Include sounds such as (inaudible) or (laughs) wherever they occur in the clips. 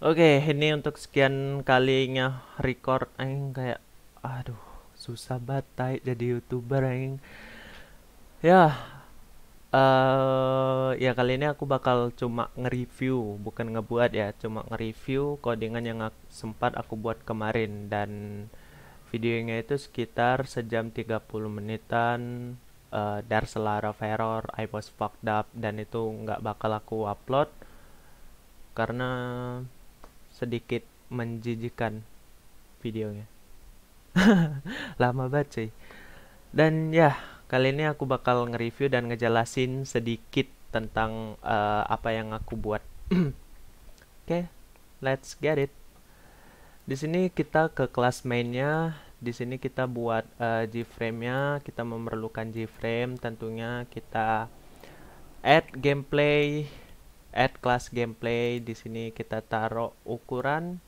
Oke, okay, ini untuk sekian kalinya record yang kayak aduh, susah banget jadi YouTuber yang, Ya. Eh uh, ya kali ini aku bakal cuma nge-review, bukan ngebuat ya, cuma nge-review codingan yang aku, sempat aku buat kemarin dan videonya itu sekitar sejam 30 menitan uh, dar selara error, I was fucked up dan itu nggak bakal aku upload karena sedikit menjijikan videonya (laughs) lama banget cuy dan ya kali ini aku bakal nge-review dan ngejelasin sedikit tentang uh, apa yang aku buat oke (clears throat) okay, let's get it di sini kita ke kelas mainnya di sini kita buat uh, G-frame-nya, kita memerlukan G-frame, tentunya kita add gameplay add class gameplay di sini kita taruh ukuran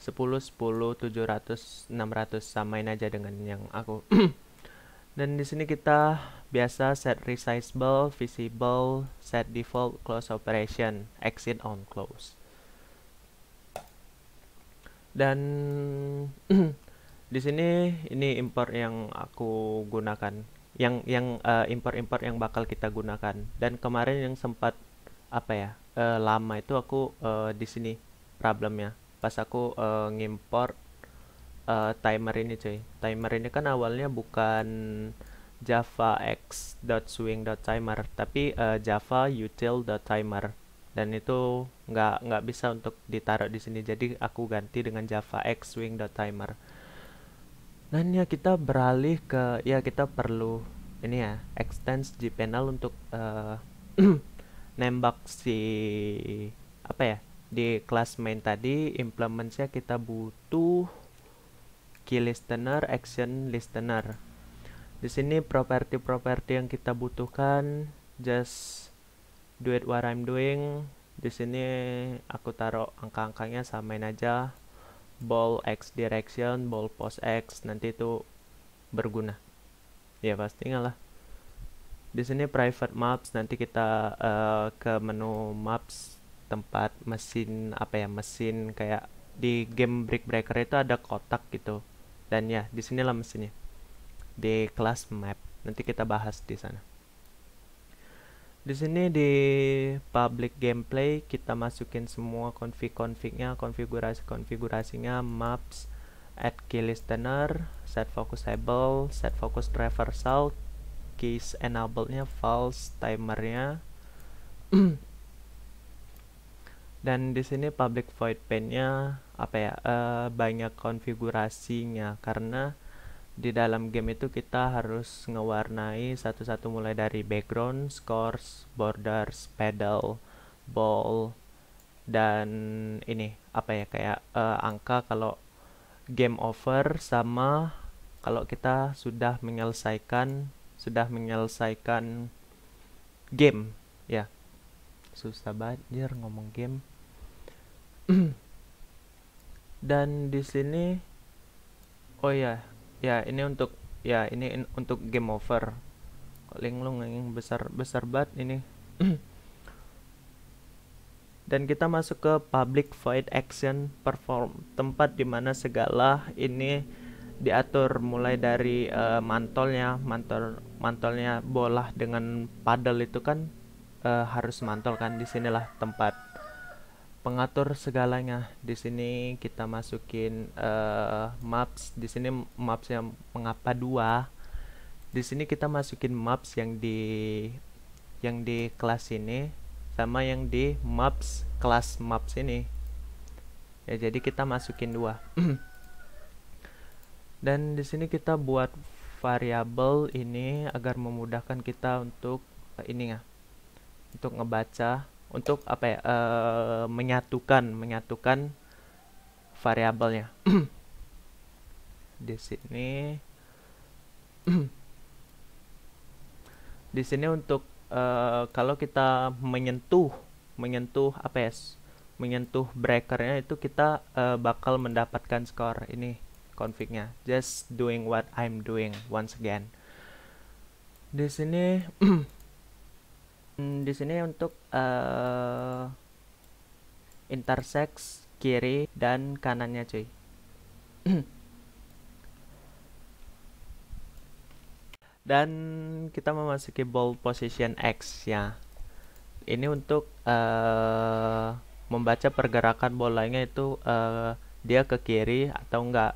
10 10 700 600 samain aja dengan yang aku (clears throat) dan di sini kita biasa set resizable visible set default close operation exit on close dan (clears throat) di sini ini import yang aku gunakan yang yang uh, eh, import import yang bakal kita gunakan dan kemarin yang sempat apa ya uh, lama itu aku uh, di sini problemnya pas aku uh, ngimpor uh, timer ini cuy timer ini kan awalnya bukan java x dot dot swing timer tapi uh, java timer dan itu nggak nggak bisa untuk ditaruh di sini jadi aku ganti dengan java x dot nah ini ya kita beralih ke ya kita perlu ini ya extends gpanel untuk uh, (clears throat) nembak si apa ya di kelas main tadi implementnya kita butuh key listener action listener di sini properti properti yang kita butuhkan just do it what I'm doing di sini aku taruh angka-angkanya samain aja ball x direction ball post x nanti itu berguna ya pasti lah di sini private maps nanti kita uh, ke menu maps tempat mesin apa ya mesin kayak di game Brick Breaker itu ada kotak gitu dan ya di sinilah mesinnya di class map nanti kita bahas di sana di sini di public gameplay kita masukin semua config-confignya konfigurasi-konfigurasinya maps add key listener set focusable set focus traversal case enable-nya false, timernya. (clears throat) Dan di sini public void paint-nya apa ya? Uh, banyak konfigurasinya karena di dalam game itu kita harus ngewarnai satu-satu mulai dari background, scores, borders, pedal, ball dan ini apa ya kayak uh, angka kalau game over sama kalau kita sudah menyelesaikan sudah menyelesaikan game ya susah banget ngomong game (clears throat) dan di sini oh ya ya ini untuk ya ini in, untuk game over linglung yang besar besar banget ini (clears throat) dan kita masuk ke public fight action perform tempat dimana segala ini diatur mulai dari uh, mantolnya mantol mantelnya bola dengan padel itu kan uh, harus mantel kan disinilah tempat pengatur segalanya di sini kita masukin uh, maps di sini maps yang mengapa dua di sini kita masukin maps yang di yang di kelas ini sama yang di maps kelas maps ini ya jadi kita masukin dua (clears throat) dan di sini kita buat variabel ini agar memudahkan kita untuk eh, ini ya untuk ngebaca untuk apa ya uh, menyatukan menyatukan variabelnya (clears throat) di sini (clears throat) di sini untuk uh, kalau kita menyentuh menyentuh apa ya menyentuh breakernya itu kita uh, bakal mendapatkan skor ini config-nya. Just doing what I'm doing once again. Di sini (clears throat) di sini untuk uh, eh, intersect kiri dan kanannya cuy. (clears throat) dan kita memasuki ball position X ya. Ini untuk uh, membaca pergerakan bolanya itu uh, dia ke kiri atau enggak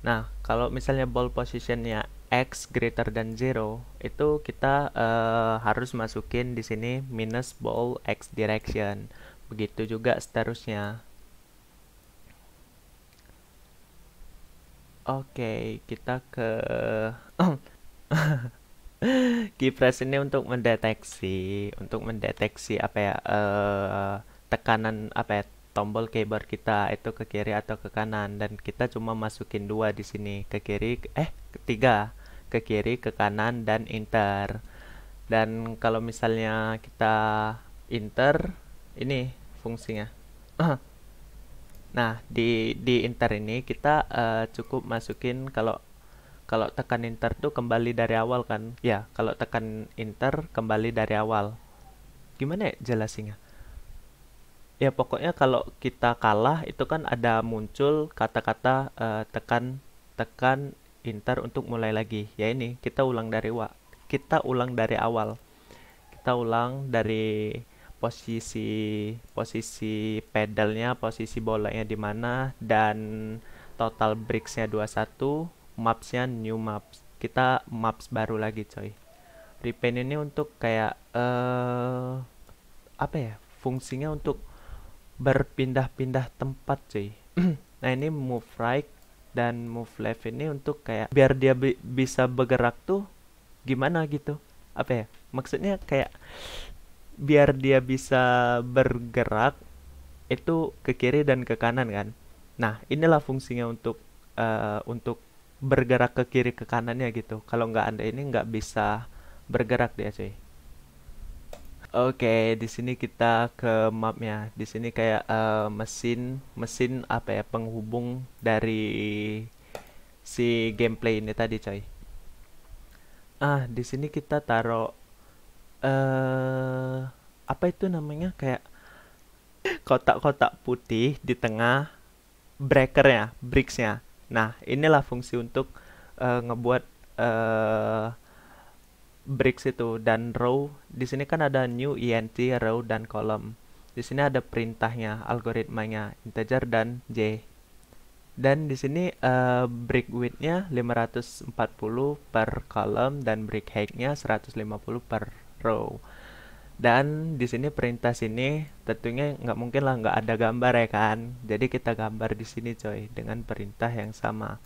Nah, kalau misalnya ball positionnya x greater than zero itu kita uh, harus masukin di sini minus ball x direction. Begitu juga seterusnya. Oke, okay, kita ke (laughs) keypress ini untuk mendeteksi, untuk mendeteksi apa ya uh, tekanan apa ya tombol keyboard kita itu ke kiri atau ke kanan dan kita cuma masukin dua di sini ke kiri eh ketiga ke kiri ke kanan dan enter dan kalau misalnya kita enter ini fungsinya (clears throat) nah di di enter ini kita uh, cukup masukin kalau kalau tekan enter tuh kembali dari awal kan ya kalau tekan enter kembali dari awal gimana ya jelasinnya ya pokoknya kalau kita kalah itu kan ada muncul kata-kata uh, tekan tekan inter untuk mulai lagi ya ini kita ulang dari wa kita ulang dari awal kita ulang dari posisi posisi pedalnya posisi bolanya di mana dan total bricksnya 21 mapsnya new maps kita maps baru lagi coy repaint ini untuk kayak uh, apa ya fungsinya untuk berpindah-pindah tempat cuy (clears throat) nah ini move right dan move left ini untuk kayak biar dia bi bisa bergerak tuh gimana gitu apa ya maksudnya kayak biar dia bisa bergerak itu ke kiri dan ke kanan kan nah inilah fungsinya untuk uh, untuk bergerak ke kiri ke kanannya gitu kalau nggak anda ini nggak bisa bergerak dia cuy Oke, di sini kita ke mapnya. Di sini kayak uh, mesin, mesin apa ya penghubung dari si gameplay ini tadi, coy. Ah, di sini kita taruh uh, apa itu namanya kayak kotak-kotak putih di tengah breakernya, bricksnya. Nah, inilah fungsi untuk uh, ngebuat uh, bricks itu dan row di sini kan ada new int e row dan column di sini ada perintahnya algoritmanya integer dan j dan di sini uh, eh, brick widthnya 540 per column dan brick heightnya 150 per row dan di sini perintah sini tentunya nggak mungkin lah nggak ada gambar ya kan jadi kita gambar di sini coy dengan perintah yang sama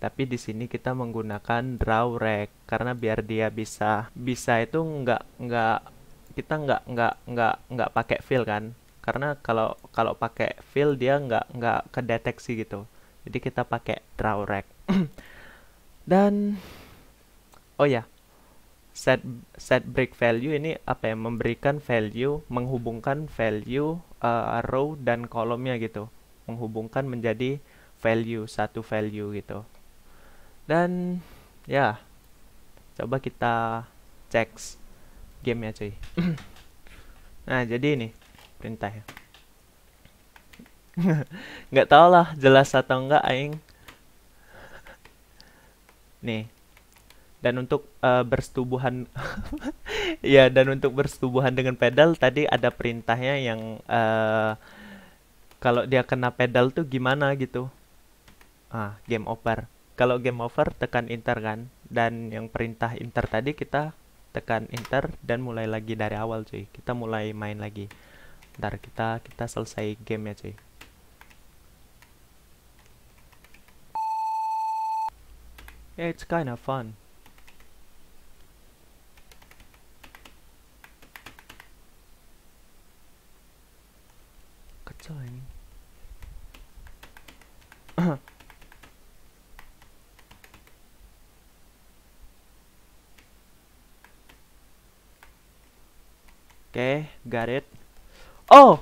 tapi di sini kita menggunakan draw rack karena biar dia bisa bisa itu nggak nggak kita nggak nggak nggak nggak pakai fill kan karena kalau kalau pakai fill dia nggak nggak kedeteksi gitu jadi kita pakai draw rack (clears throat) dan oh ya yeah. set set break value ini apa ya memberikan value menghubungkan value uh, row dan kolomnya gitu menghubungkan menjadi value satu value gitu dan ya, coba kita cek gamenya cuy. (clears throat) nah, jadi ini perintahnya. (laughs) nggak tau lah jelas atau enggak aing. (laughs) Nih. Dan untuk uh, bersetubuhan (laughs) ya dan untuk bersetubuhan dengan pedal tadi ada perintahnya yang uh, kalau dia kena pedal tuh gimana gitu. Ah, game over kalau game over tekan enter kan dan yang perintah enter tadi kita tekan enter dan mulai lagi dari awal cuy kita mulai main lagi ntar kita kita selesai game ya cuy it's kind of fun Oke, okay, it. Oh,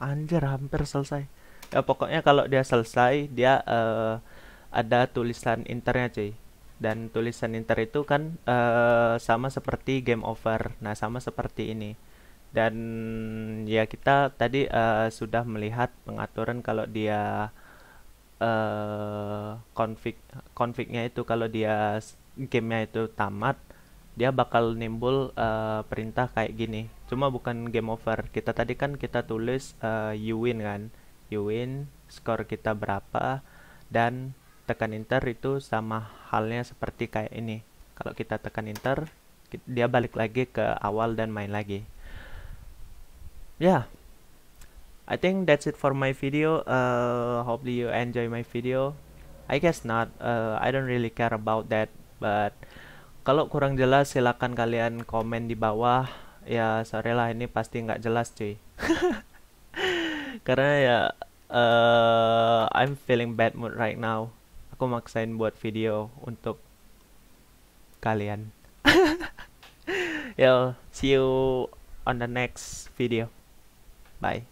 anjir hampir selesai. Ya pokoknya kalau dia selesai dia uh, ada tulisan internya cuy. Dan tulisan inter itu kan uh, sama seperti game over. Nah sama seperti ini. Dan ya kita tadi uh, sudah melihat pengaturan kalau dia uh, config config-nya itu kalau dia game-nya itu tamat dia bakal nimbul uh, perintah kayak gini cuma bukan game over kita tadi kan kita tulis uh, you win kan you win skor kita berapa dan tekan enter itu sama halnya seperti kayak ini kalau kita tekan enter dia balik lagi ke awal dan main lagi ya yeah. I think that's it for my video uh, hopefully you enjoy my video I guess not uh, I don't really care about that but kalau kurang jelas silakan kalian komen di bawah ya sorry lah ini pasti nggak jelas cuy (laughs) karena ya uh, I'm feeling bad mood right now aku maksain buat video untuk kalian (laughs) yo see you on the next video bye